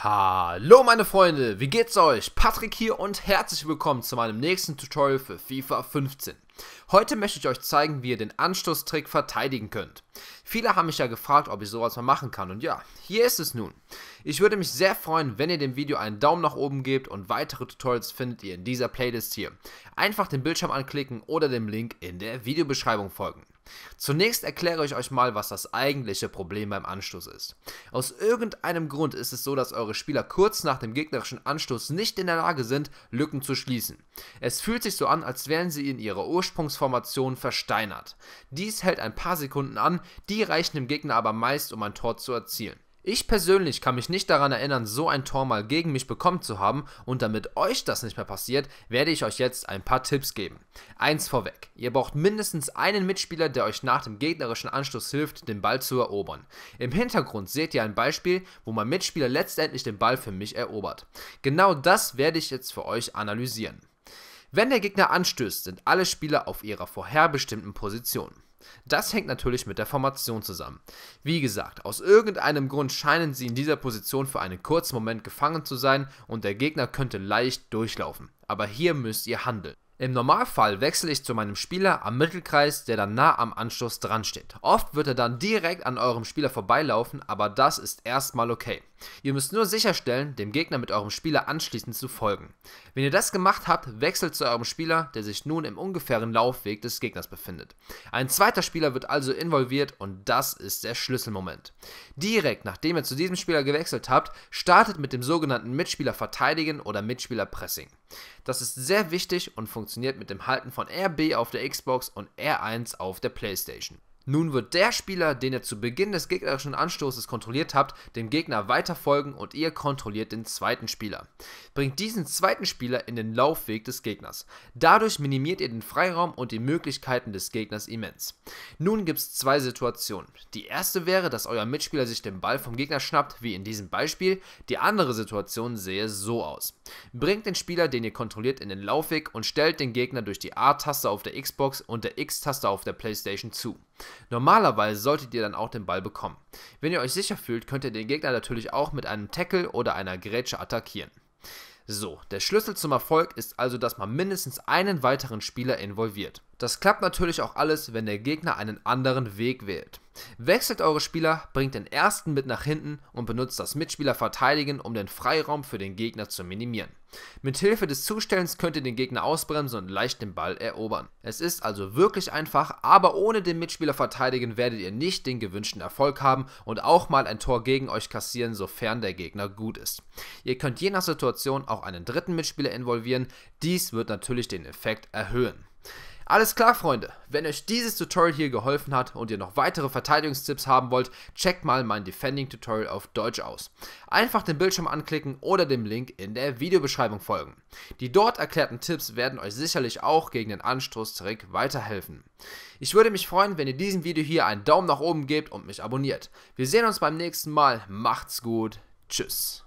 Hallo meine Freunde, wie geht's euch? Patrick hier und herzlich willkommen zu meinem nächsten Tutorial für FIFA 15. Heute möchte ich euch zeigen, wie ihr den Anstoßtrick verteidigen könnt. Viele haben mich ja gefragt, ob ich sowas mal machen kann und ja, hier ist es nun. Ich würde mich sehr freuen, wenn ihr dem Video einen Daumen nach oben gebt und weitere Tutorials findet ihr in dieser Playlist hier. Einfach den Bildschirm anklicken oder dem Link in der Videobeschreibung folgen. Zunächst erkläre ich euch mal, was das eigentliche Problem beim Anstoß ist. Aus irgendeinem Grund ist es so, dass eure Spieler kurz nach dem gegnerischen Anstoß nicht in der Lage sind, Lücken zu schließen. Es fühlt sich so an, als wären sie in ihrer Ursprungsformation versteinert. Dies hält ein paar Sekunden an, die reichen dem Gegner aber meist, um ein Tor zu erzielen. Ich persönlich kann mich nicht daran erinnern, so ein Tor mal gegen mich bekommen zu haben und damit euch das nicht mehr passiert, werde ich euch jetzt ein paar Tipps geben. Eins vorweg, ihr braucht mindestens einen Mitspieler, der euch nach dem gegnerischen Anschluss hilft, den Ball zu erobern. Im Hintergrund seht ihr ein Beispiel, wo mein Mitspieler letztendlich den Ball für mich erobert. Genau das werde ich jetzt für euch analysieren. Wenn der Gegner anstößt, sind alle Spieler auf ihrer vorherbestimmten Position. Das hängt natürlich mit der Formation zusammen. Wie gesagt, aus irgendeinem Grund scheinen sie in dieser Position für einen kurzen Moment gefangen zu sein und der Gegner könnte leicht durchlaufen. Aber hier müsst ihr handeln. Im Normalfall wechsle ich zu meinem Spieler am Mittelkreis, der dann nah am Anschluss dran steht. Oft wird er dann direkt an eurem Spieler vorbeilaufen, aber das ist erstmal okay. Ihr müsst nur sicherstellen, dem Gegner mit eurem Spieler anschließend zu folgen. Wenn ihr das gemacht habt, wechselt zu eurem Spieler, der sich nun im ungefähren Laufweg des Gegners befindet. Ein zweiter Spieler wird also involviert und das ist der Schlüsselmoment. Direkt nachdem ihr zu diesem Spieler gewechselt habt, startet mit dem sogenannten Mitspieler verteidigen oder Mitspieler Pressing. Das ist sehr wichtig und funktioniert mit dem Halten von RB auf der Xbox und R1 auf der Playstation. Nun wird der Spieler, den ihr zu Beginn des gegnerischen Anstoßes kontrolliert habt, dem Gegner weiter folgen und ihr kontrolliert den zweiten Spieler. Bringt diesen zweiten Spieler in den Laufweg des Gegners. Dadurch minimiert ihr den Freiraum und die Möglichkeiten des Gegners immens. Nun gibt es zwei Situationen. Die erste wäre, dass euer Mitspieler sich den Ball vom Gegner schnappt, wie in diesem Beispiel. Die andere Situation sehe so aus. Bringt den Spieler, den ihr kontrolliert, in den Laufweg und stellt den Gegner durch die A-Taste auf der Xbox und der X-Taste auf der Playstation zu. Normalerweise solltet ihr dann auch den Ball bekommen. Wenn ihr euch sicher fühlt, könnt ihr den Gegner natürlich auch mit einem Tackle oder einer Grätsche attackieren. So, der Schlüssel zum Erfolg ist also, dass man mindestens einen weiteren Spieler involviert. Das klappt natürlich auch alles, wenn der Gegner einen anderen Weg wählt. Wechselt eure Spieler, bringt den ersten mit nach hinten und benutzt das Mitspieler verteidigen, um den Freiraum für den Gegner zu minimieren. Mit Hilfe des Zustellens könnt ihr den Gegner ausbremsen und leicht den Ball erobern. Es ist also wirklich einfach, aber ohne den Mitspieler verteidigen werdet ihr nicht den gewünschten Erfolg haben und auch mal ein Tor gegen euch kassieren, sofern der Gegner gut ist. Ihr könnt je nach Situation auch einen dritten Mitspieler involvieren, dies wird natürlich den Effekt erhöhen. Alles klar, Freunde. Wenn euch dieses Tutorial hier geholfen hat und ihr noch weitere Verteidigungstipps haben wollt, checkt mal mein Defending Tutorial auf Deutsch aus. Einfach den Bildschirm anklicken oder dem Link in der Videobeschreibung folgen. Die dort erklärten Tipps werden euch sicherlich auch gegen den Anstoßtrick weiterhelfen. Ich würde mich freuen, wenn ihr diesem Video hier einen Daumen nach oben gebt und mich abonniert. Wir sehen uns beim nächsten Mal. Macht's gut. Tschüss.